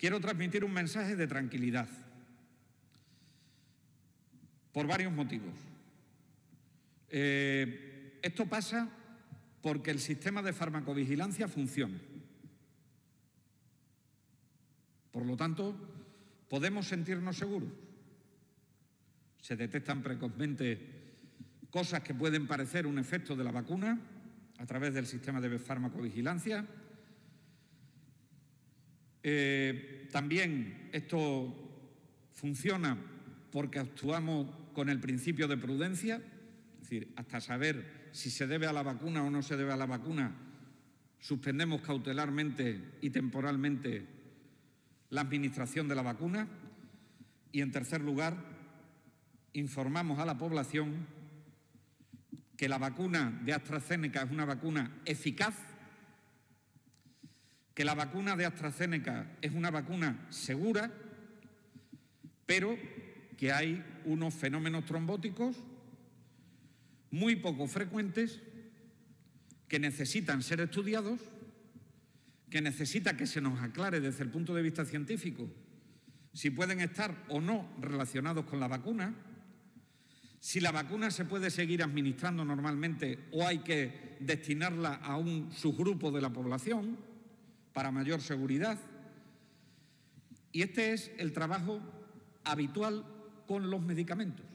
quiero transmitir un mensaje de tranquilidad por varios motivos. Eh, esto pasa porque el sistema de farmacovigilancia funciona. Por lo tanto, podemos sentirnos seguros. Se detectan precozmente cosas que pueden parecer un efecto de la vacuna a través del sistema de farmacovigilancia eh, también esto funciona porque actuamos con el principio de prudencia, es decir, hasta saber si se debe a la vacuna o no se debe a la vacuna, suspendemos cautelarmente y temporalmente la administración de la vacuna y, en tercer lugar, informamos a la población que la vacuna de AstraZeneca es una vacuna eficaz que la vacuna de AstraZeneca es una vacuna segura, pero que hay unos fenómenos trombóticos muy poco frecuentes que necesitan ser estudiados, que necesita que se nos aclare desde el punto de vista científico si pueden estar o no relacionados con la vacuna, si la vacuna se puede seguir administrando normalmente o hay que destinarla a un subgrupo de la población, para mayor seguridad. Y este es el trabajo habitual con los medicamentos.